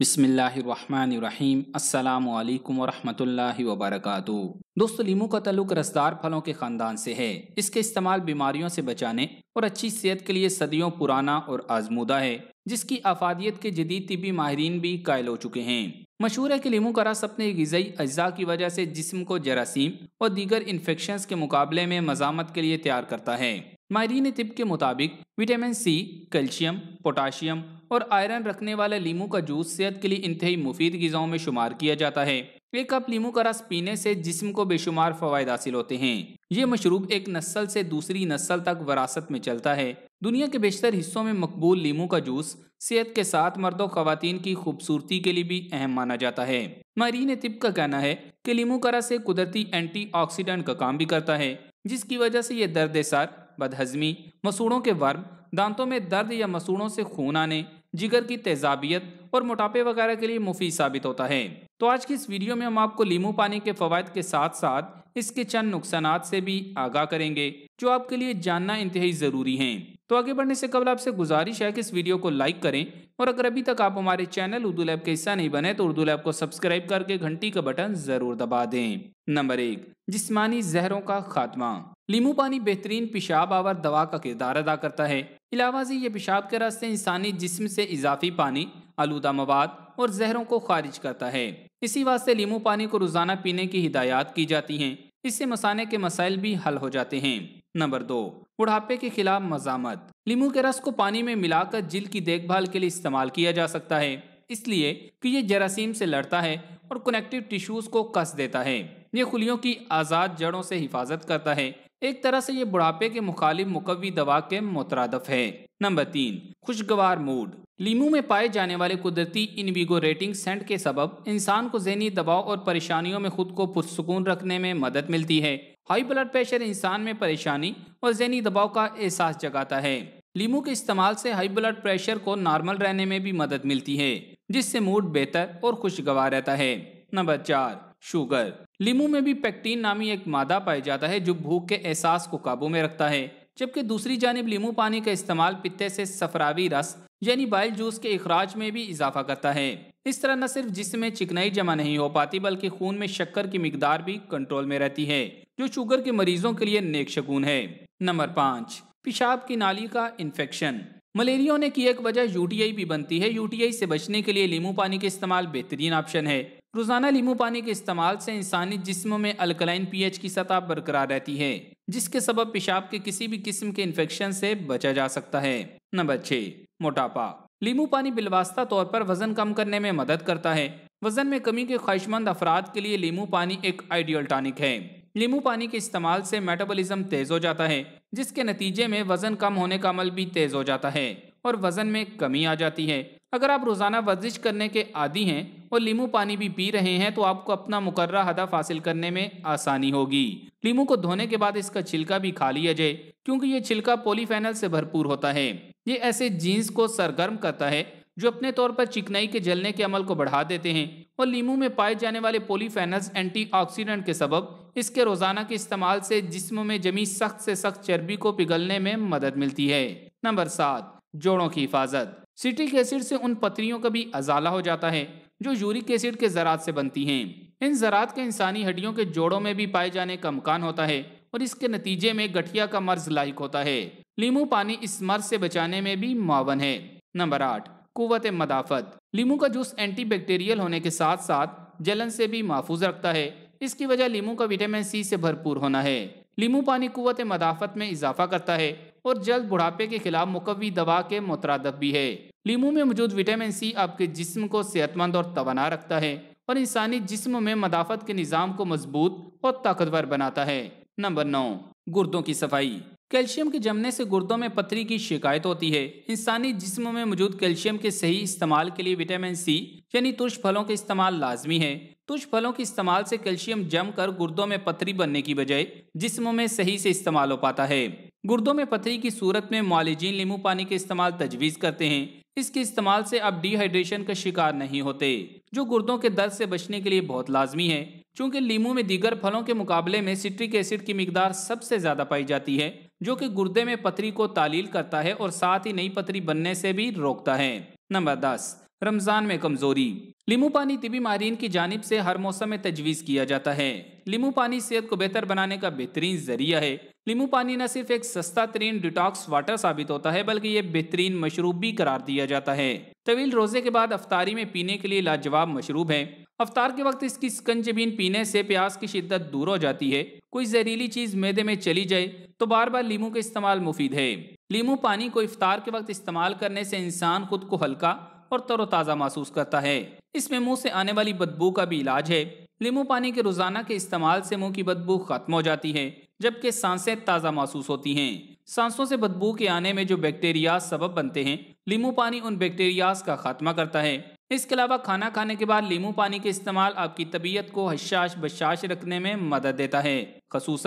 बिसमीम् अल्लाम वरहमतुल्लाहि वबरकातु दोस्तों लीमू का तल्लुक रसदार फलों के ख़ानदान से है इसके इस्तेमाल बीमारियों से बचाने और अच्छी सेहत के लिए सदियों पुराना और आजमूदा है जिसकी अफादियत के जदीद तिबी माहरीन भी कायल हो चुके हैं मशहूर है कि लीमू का रस अपने गज़ाई अज्जा की वजह से जिसम को जरासीम और दीगर इन्फेक्शन के मुकाबले में मजामत के लिए तैयार करता है माहरीन तिब के मुताबिक विटामिन सी कैल्शियम पोटाशियम और आयरन रखने वाले लीमू का जूस सेहत के लिए इंतहाई मुफीद गज़ाओं में शुमार किया जाता है एक कप लीमू का रस पीने से जिस्म को बेशुमार फवायद हासिल होते हैं ये मशरूब एक नस्ल से दूसरी नस्ल तक वरासत में चलता है दुनिया के बेशतर हिस्सों में मकबूल लीमू का जूस सेहत के साथ मर्द खातन की खूबसूरती के लिए भी अहम माना जाता है माहरीन तिब का कहना है कि लीमू का रस एक कुदरती एंटी ऑक्सीडेंट का काम भी करता है जिसकी वजह से यह दर्द सार बदहजमी मसूड़ों के वर्म दांतों में दर्द या मसूड़ों से खून आने जिगर की तेजाबियत और मोटापे वगैरह के लिए मुफीद साबित होता है तो आज की इस वीडियो में हम आपको लीमू पानी के फवायद के साथ साथ इसके चंद नुकसान से भी आगाह करेंगे जो आपके लिए जानना इंतहाई ज़रूरी हैं तो आगे बढ़ने से कबल आपसे गुजारिश है कि इस वीडियो को लाइक करें और अगर अभी तक आप हमारे चैनल उर्दू लैब का हिस्सा नहीं बने तो उर्दू लैब को सब्सक्राइब करके घंटी का बटन जरूर दबा दें नंबर एक जिसमानी जहरों का खात्मा लीमू पानी बेहतरीन पेशाब आवर दवा का किरदार अदा करता है इलावा ये पेशाब के रास्ते इंसानी जिसम से इजाफी पानी आलूदा मवाद और जहरों को खारिज करता है इसी वास्ते लीमू पानी को रोजाना पीने की हिदायत की जाती है इससे मसाने के मसाइल भी हल हो जाते हैं नंबर दो बुढ़ापे के खिलाफ मजामत लीमू के रस को पानी में मिलाकर जिल की देखभाल के लिए इस्तेमाल किया जा सकता है इसलिए कि ये जरासीम से लड़ता है और कनेक्टिव टिश्यूज को कस देता है ये खुलियों की आज़ाद जड़ों से हिफाजत करता है एक तरह से ये बुढ़ापे के मुखालिफ मुकवी दवा के मुतरदफ है नंबर तीन खुशगवार मूड लीमू में पाए जाने वाले कुदरती इनविगोरेटिंग सेंट के सबब इंसान को जहनी दबाव और परेशानियों में खुद को पुरसकून रखने में मदद मिलती है हाई ब्लड प्रेशर इंसान में परेशानी और जहनी दबाव का एहसास जगाता है लीमू के इस्तेमाल से हाई ब्लड प्रेशर को नॉर्मल रहने में भी मदद मिलती है जिससे मूड बेहतर और खुशगवार रहता है नंबर चार शुगर लीमू में भी पेक्टीन नामी एक मादा पाया जाता है जो भूख के एहसास को काबू में रखता है जबकि दूसरी जानब लीमू पानी का इस्तेमाल पित्ते से सफरावी रस यानी बाइल जूस के अखराज में भी इजाफा करता है इस तरह न सिर्फ जिसमें चिकनाई जमा नहीं हो पाती बल्कि खून में शक्कर की मकदार भी कंट्रोल में रहती है जो शुगर के मरीजों के लिए नेक शकून है नंबर पाँच पेशाब की नाली का इन्फेक्शन मलेरिया होने की एक वजह यूटीआई भी बनती है यूटीआई से बचने के लिए लीमू पानी के इस्तेमाल बेहतरीन ऑप्शन है रोजाना लीमू पानी के इस्तेमाल से इंसानी जिस्म में अल्कलाइन पीएच की सतह बरकरार रहती है जिसके सबब पेशाब के किसी भी किस्म के इन्फेक्शन से बचा जा सकता है नंबर छः मोटापा लीमू पानी बिलवास्ता तौर पर वजन कम करने में मदद करता है वजन में कमी के ख्वाहिशमंद अफराद के लिए लीमू पानी एक आइडियल टॉनिक है लीमू पानी के इस्तेमाल से मेटाबॉलिज्म तेज हो जाता है जिसके नतीजे में वजन कम होने का अमल भी तेज हो जाता है और वजन में कमी आ जाती है अगर आप रोजाना वर्जिश करने के आदि हैं और लीमू पानी भी पी रहे हैं तो आपको अपना मुकर्रा हदफ हासिल करने में आसानी होगी लीमू को धोने के बाद इसका छिलका भी खा लिया जाए क्योंकि ये छिलका पोलीफेनल से भरपूर होता है ये ऐसे जीन्स को सरगर्म करता है जो अपने तौर पर चिकनाई के जलने के अमल को बढ़ा देते हैं और लीमू में पाए जाने वाले पोलीफेनल्स एंटीऑक्सीडेंट के सबब इसके रोज़ाना के इस्तेमाल से जिसम में जमी सख्त से सख्त चर्बी को पिघलने में मदद मिलती है नंबर सात जोड़ों की हिफाजत सिट्रिक एसिड से उन पतरियों का भी अजाला हो जाता है जो यूरिक एसिड के ज़रात से बनती हैं इन ज़रात के इंसानी हड्डियों के जोड़ों में भी पाए जाने का मकान होता है और इसके नतीजे में गठिया का मर्ज लायक होता है लीमू पानी इस मर्ज से बचाने में भी मावन है नंबर आठ कुत मदाफत लीमू का जूस एंटीबैक्टीरियल होने के साथ साथ जलन से भी महफूज रखता है इसकी वजह लीमू का विटामिन सी से भरपूर होना है लीमू पानी कुत मदाफत में इजाफा करता है और जल्द बुढ़ापे के खिलाफ मुकवी दवा के मुतरद भी है लीमू में मौजूद विटामिन सी आपके जिस्म को सेहतमंद और तोाना रखता है और इंसानी जिस्म में मदाफत के निज़ाम को मजबूत और ताकतवर बनाता है नंबर नौ गुर्दों की सफाई कैल्शियम के जमने से गुर्दों में पथरी की शिकायत होती है इंसानी जिस्म में मौजूद कैल्शियम के सही इस्तेमाल के लिए विटामिन सी यानी तुर्श फलों के इस्तेमाल लाजमी है तुर्श फलों के इस्तेमाल से कैल्शियम जम कर गुर्दों में पथरी बनने की बजाय जिस्म में सही से इस्तेमाल हो पाता है गुर्दों में पथरी की सूरत में मालिजीन लीमू पानी के इस्तेमाल तजवीज़ करते हैं इसके इस्तेमाल से आप डिहाइड्रेशन का शिकार नहीं होते जो गुर्दों के दर्द से बचने के लिए बहुत लाजमी है चूंकि लीमू में दीगर फलों के मुकाबले में सिट्रिक एसिड की मकदार सबसे ज़्यादा पाई जाती है जो कि गुर्दे में पथरी को तालील करता है और साथ ही नई पथरी बनने से भी रोकता है नंबर दस रमज़ान में कमज़ोरी लीमू पानी तिबी मारीन की जानब से हर मौसम में तजवीज़ किया जाता है लीमू पानी सेहत को बेहतर बनाने का बेहतरीन जरिया है लीमू पानी न सिर्फ एक सस्ता तरीन डिटॉक्स वाटर साबित होता है बल्कि ये बेहतरीन मशरूब भी करार दिया जाता है तवील रोजे के बाद अफ्तारी में पीने के लिए लाजवाब मशरूब है अफतार के वक्त इसकी स्कंजबीन पीने से प्यास की शिद्दत दूर हो जाती है कोई जहरीली चीज मैदे में चली जाए तो बार बार लीमू का इस्तेमाल मुफीद है लीमू पानी को इफ्तार के वक्त इस्तेमाल करने से इंसान खुद को हल्का और तरोताज़ा महसूस करता है इसमें मुंह से आने वाली बदबू का भी इलाज है नींबू पानी के रोजाना के इस्तेमाल से मुंह की बदबू खत्म हो जाती है जबकि सांसें ताज़ा महसूस होती हैं सांसों से बदबू के आने में जो बैक्टीरिया सबब बनते हैं लीमू पानी उन बैक्टीरियाज का खात्मा करता है इसके अलावा खाना खाने के बाद लीमू पानी के इस्तेमाल आपकी तबीयत को हशाश बशाश रखने में मदद देता है खसूस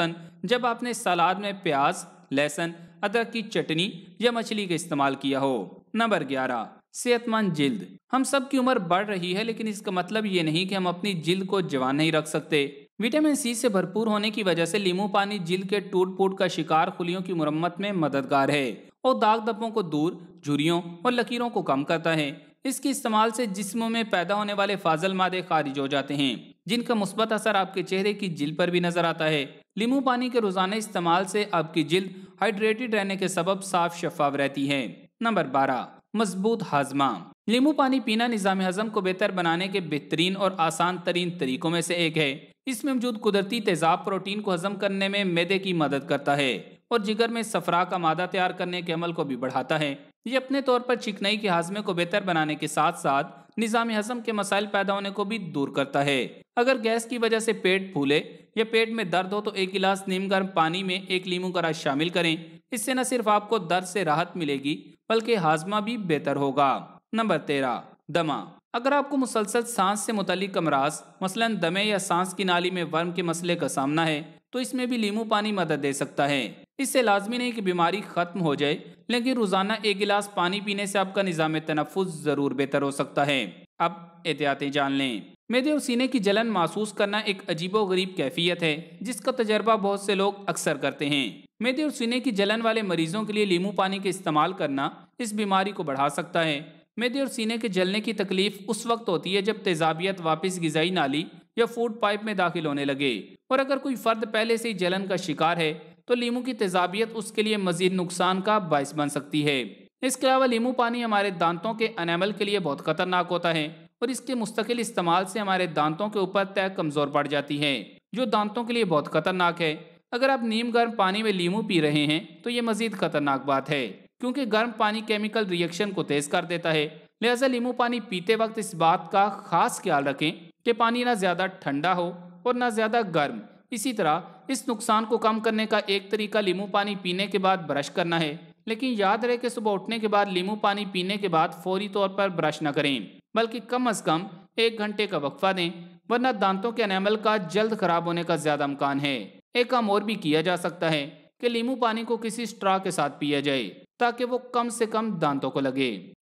जब आपने सलाद में प्याज लहसुन अदरक की चटनी या मछली का इस्तेमाल किया हो नंबर ग्यारह सेहतमंद जिल्द हम सब की उम्र बढ़ रही है लेकिन इसका मतलब ये नहीं कि हम अपनी जिल्द को जवान नहीं रख सकते विटामिन सी से भरपूर होने की वजह से लींबू पानी जिल्द के टूट फूट का शिकार खुलियों की मुरम्मत में मददगार है और दाग दबों को दूर झुरियों और लकीरों को कम करता है इसके इस्तेमाल से जिसम में पैदा होने वाले फाजल मादे खारिज हो जाते हैं जिनका मुस्बत असर आपके चेहरे की जिल्द पर भी नजर आता है लीमू पानी के रोजाना इस्तेमाल से आपकी जिल्द हाइड्रेटेड रहने के सबब साफ शफाफ रहती है नंबर बारह मजबूत हाजमा नींबू पानी पीना निज़ाम हजम को बेहतर बनाने के बेहतरीन और आसान तरीन तरीकों में से एक है इसमें मौजूद कुदरती तेजाब प्रोटीन को हजम करने में मैदे की मदद करता है और जिगर में सफरा का मादा तैयार करने के अमल को भी बढ़ाता है ये अपने तौर पर चिकनई के हाजमे को बेहतर बनाने के साथ साथ निज़ाम हजम के मसाइल पैदा होने को भी दूर करता है अगर गैस की वजह से पेट फूले या पेट में दर्द हो तो एक गिलास नीम गर्म पानी में एक लीम का रस शामिल करें इससे न सिर्फ आपको दर्द से राहत मिलेगी बल्कि हाजमा भी बेहतर होगा नंबर तेरह दमा अगर आपको मुसलसल सांस से मुतलिक अमराज मसलन दमे या सांस की नाली में वर्म के मसले का सामना है तो इसमें भी लीमू पानी मदद दे सकता है इससे लाजमी नहीं कि बीमारी खत्म हो जाए लेकिन रोज़ाना एक गिलास पानी पीने से आपका निज़ाम तनफुज ज़रूर बेहतर हो सकता है अब एहतियातें जान लें मेदे और सीने की जलन महसूस करना एक अजीबो गरीब कैफियत है जिसका तजर्बा बहुत से लोग अक्सर करते हैं मेदे और सीने की जलन वाले मरीजों के लिए लीमू पानी के इस्तेमाल करना इस बीमारी को बढ़ा सकता है मेदे और सीने के जलने की तकलीफ उस वक्त होती है जब तेजाबियत वापस गजाई नाली या फूड पाइप में दाखिल होने लगे और अगर कोई फर्द पहले से ही जलन का शिकार है तो लीमू की तेजाबियत उसके लिए मजीद नुकसान का बायस बन सकती है इसके अलावा लीमू पानी हमारे दांतों के अनेमल के लिए बहुत खतरनाक होता है और इसके मुस्तकिल इस्तेमाल से हमारे दांतों के ऊपर तय कमज़ोर पड़ जाती है जो दांतों के लिए बहुत खतरनाक है अगर आप नीम गर्म पानी में लीमू पी रहे हैं तो ये मजीद खतरनाक बात है क्योंकि गर्म पानी केमिकल रिएक्शन को तेज कर देता है लिहाजा लीमू पानी पीते वक्त इस बात का खास ख्याल रखें कि पानी ना ज़्यादा ठंडा हो और ना ज़्यादा गर्म इसी तरह इस नुकसान को कम करने का एक तरीका लीमू पानी पीने के बाद ब्रश करना है लेकिन याद रहे कि सुबह उठने के बाद लीमू पानी पीने के बाद फौरी तौर पर ब्रश न करें बल्कि कम अज़ कम एक घंटे का वक्फा दें वरना दांतों के अनैमल का जल्द खराब होने का ज़्यादा अमकान है एक काम और भी किया जा सकता है कि लीमू पानी को किसी स्ट्रा के साथ पिया जाए ताकि वो कम से कम दांतों को लगे